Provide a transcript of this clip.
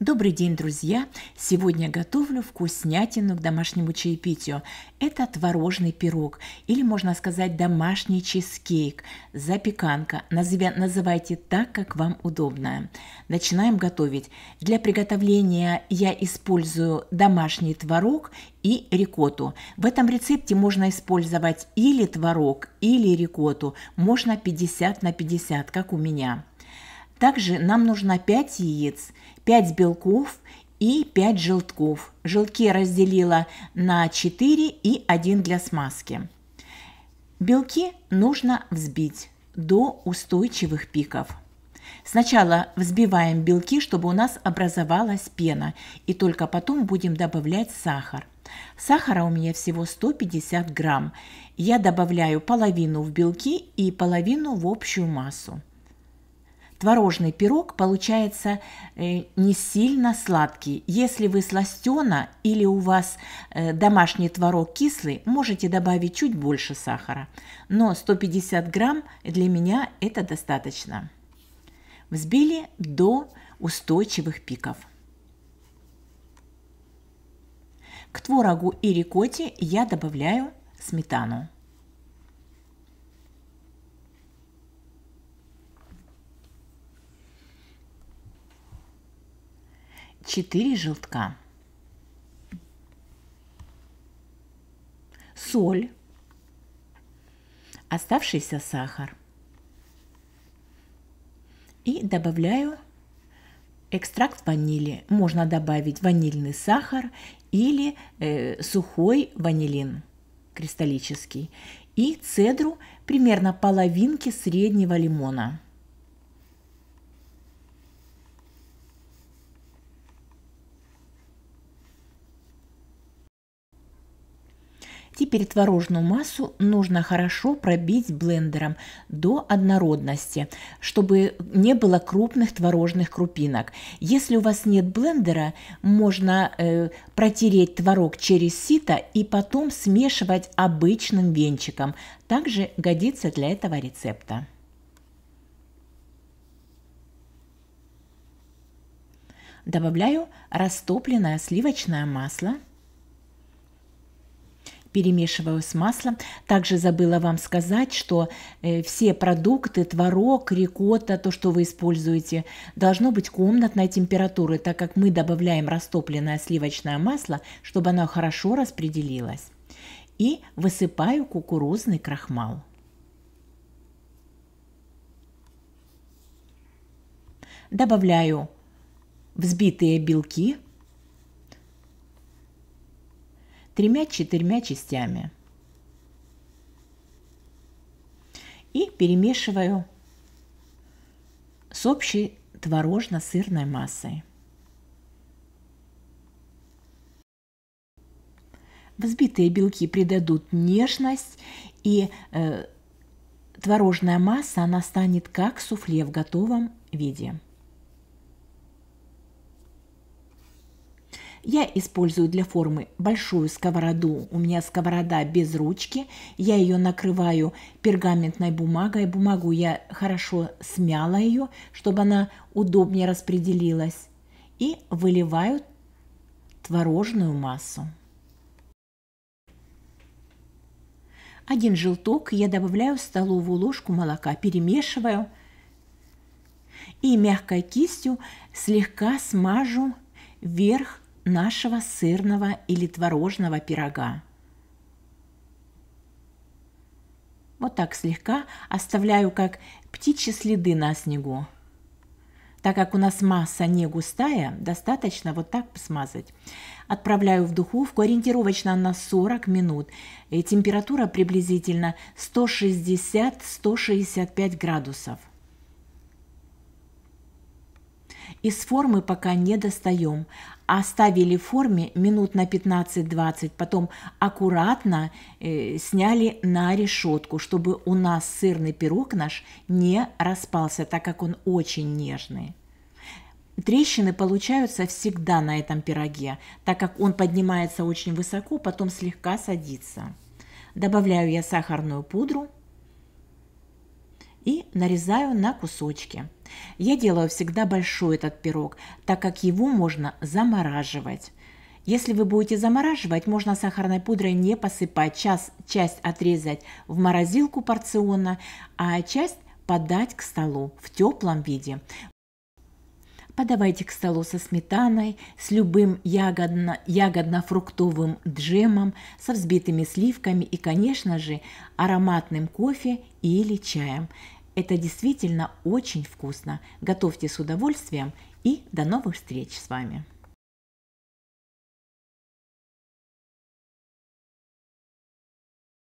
Добрый день, друзья! Сегодня готовлю вкуснятину к домашнему чаепитию. Это творожный пирог, или можно сказать домашний чизкейк, запеканка. Назывя, называйте так, как вам удобно. Начинаем готовить. Для приготовления я использую домашний творог и рикоту. В этом рецепте можно использовать или творог, или рикоту. Можно 50 на 50, как у меня. Также нам нужно 5 яиц, 5 белков и 5 желтков. Желтки разделила на 4 и 1 для смазки. Белки нужно взбить до устойчивых пиков. Сначала взбиваем белки, чтобы у нас образовалась пена, и только потом будем добавлять сахар. Сахара у меня всего 150 грамм. Я добавляю половину в белки и половину в общую массу. Творожный пирог получается э, не сильно сладкий. Если вы сластена или у вас э, домашний творог кислый, можете добавить чуть больше сахара. Но 150 грамм для меня это достаточно. Взбили до устойчивых пиков. К творогу и рикотте я добавляю сметану. 4 желтка. Соль. Оставшийся сахар. И добавляю экстракт ванили. Можно добавить ванильный сахар или э, сухой ванилин кристаллический. И цедру примерно половинки среднего лимона. Теперь творожную массу нужно хорошо пробить блендером до однородности, чтобы не было крупных творожных крупинок. Если у вас нет блендера, можно э, протереть творог через сито и потом смешивать обычным венчиком. Также годится для этого рецепта. Добавляю растопленное сливочное масло – перемешиваю с маслом. Также забыла вам сказать, что э, все продукты, творог, рикотта, то, что вы используете, должно быть комнатной температуры, так как мы добавляем растопленное сливочное масло, чтобы оно хорошо распределилось. И высыпаю кукурузный крахмал. Добавляю взбитые белки – тремя-четырьмя частями. И перемешиваю с общей творожно-сырной массой. Взбитые белки придадут нежность, и э, творожная масса она станет как суфле в готовом виде. Я использую для формы большую сковороду. У меня сковорода без ручки. Я ее накрываю пергаментной бумагой. Бумагу я хорошо смяла ее, чтобы она удобнее распределилась. И выливаю творожную массу. Один желток я добавляю в столовую ложку молока, перемешиваю и мягкой кистью слегка смажу верх нашего сырного или творожного пирога. Вот так слегка оставляю как птичьи следы на снегу. Так как у нас масса не густая, достаточно вот так смазать. Отправляю в духовку ориентировочно на 40 минут. И температура приблизительно 160-165 градусов. Из формы пока не достаем оставили в форме минут на 15-20, потом аккуратно э, сняли на решетку, чтобы у нас сырный пирог наш не распался, так как он очень нежный. Трещины получаются всегда на этом пироге, так как он поднимается очень высоко, потом слегка садится. Добавляю я сахарную пудру и нарезаю на кусочки – я делаю всегда большой этот пирог, так как его можно замораживать. Если вы будете замораживать, можно сахарной пудрой не посыпать. Час, часть отрезать в морозилку порционно, а часть подать к столу в теплом виде. Подавайте к столу со сметаной, с любым ягодно, ягодно-фруктовым джемом, со взбитыми сливками и, конечно же, ароматным кофе или чаем. Это действительно очень вкусно. Готовьте с удовольствием и до новых встреч с вами.